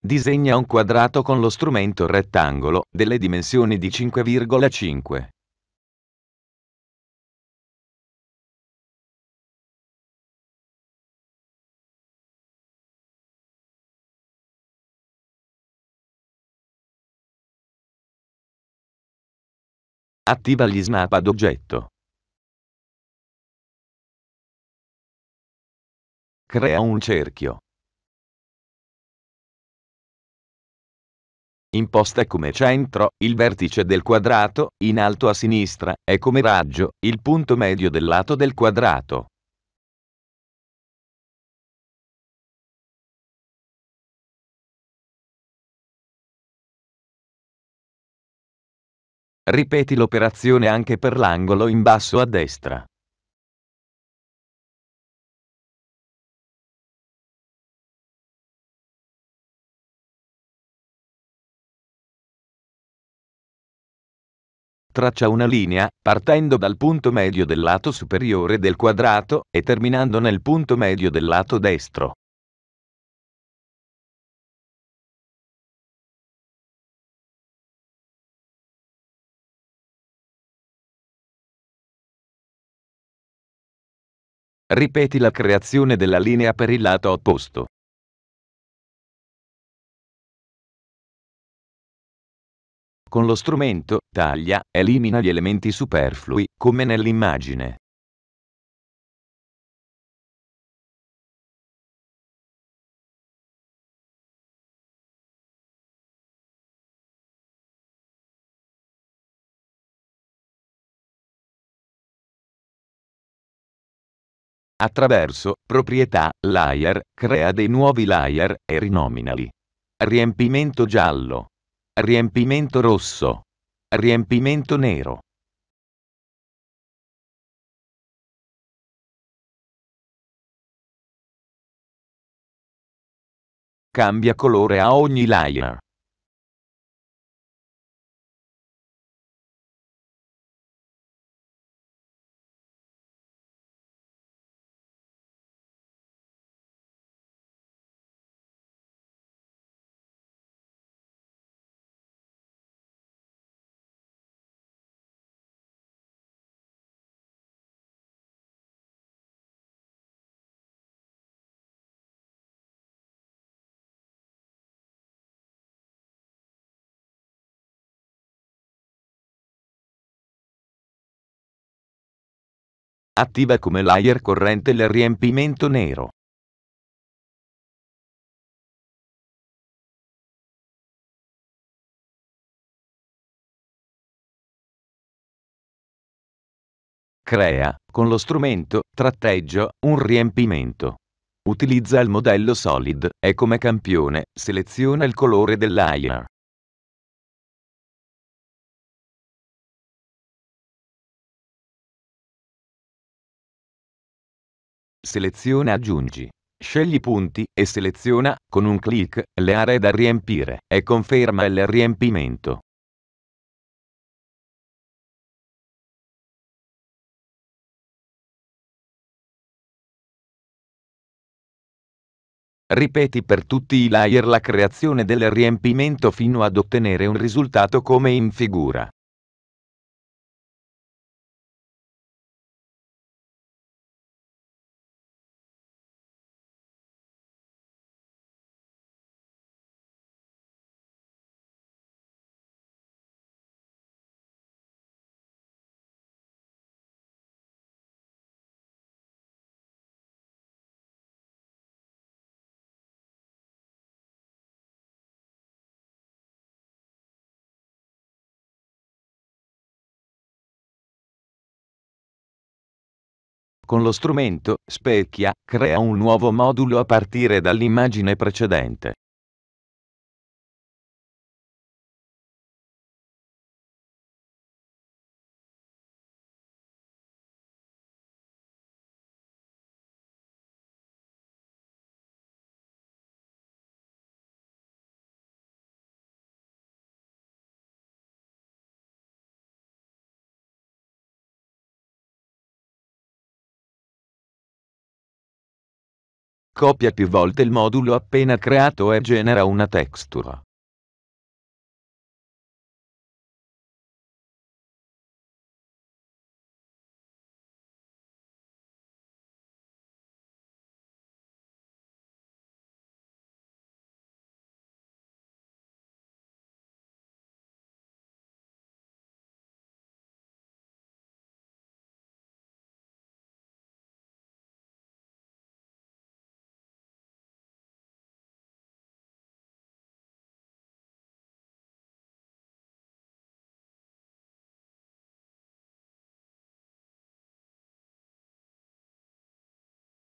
Disegna un quadrato con lo strumento rettangolo, delle dimensioni di 5,5. Attiva gli snap ad oggetto. Crea un cerchio. imposta come centro, il vertice del quadrato, in alto a sinistra, è come raggio, il punto medio del lato del quadrato. Ripeti l'operazione anche per l'angolo in basso a destra. traccia una linea, partendo dal punto medio del lato superiore del quadrato e terminando nel punto medio del lato destro. Ripeti la creazione della linea per il lato opposto. Con lo strumento taglia, elimina gli elementi superflui, come nell'immagine. Attraverso proprietà layer crea dei nuovi layer e rinominali. Riempimento giallo riempimento rosso, riempimento nero. Cambia colore a ogni layer. attiva come layer corrente il riempimento nero. Crea, con lo strumento, tratteggio, un riempimento. Utilizza il modello Solid e come campione seleziona il colore del layer. Seleziona aggiungi. Scegli punti e seleziona, con un clic, le aree da riempire e conferma il riempimento. Ripeti per tutti i layer la creazione del riempimento fino ad ottenere un risultato come in figura. Con lo strumento Specchia crea un nuovo modulo a partire dall'immagine precedente. copia più volte il modulo appena creato e genera una texture.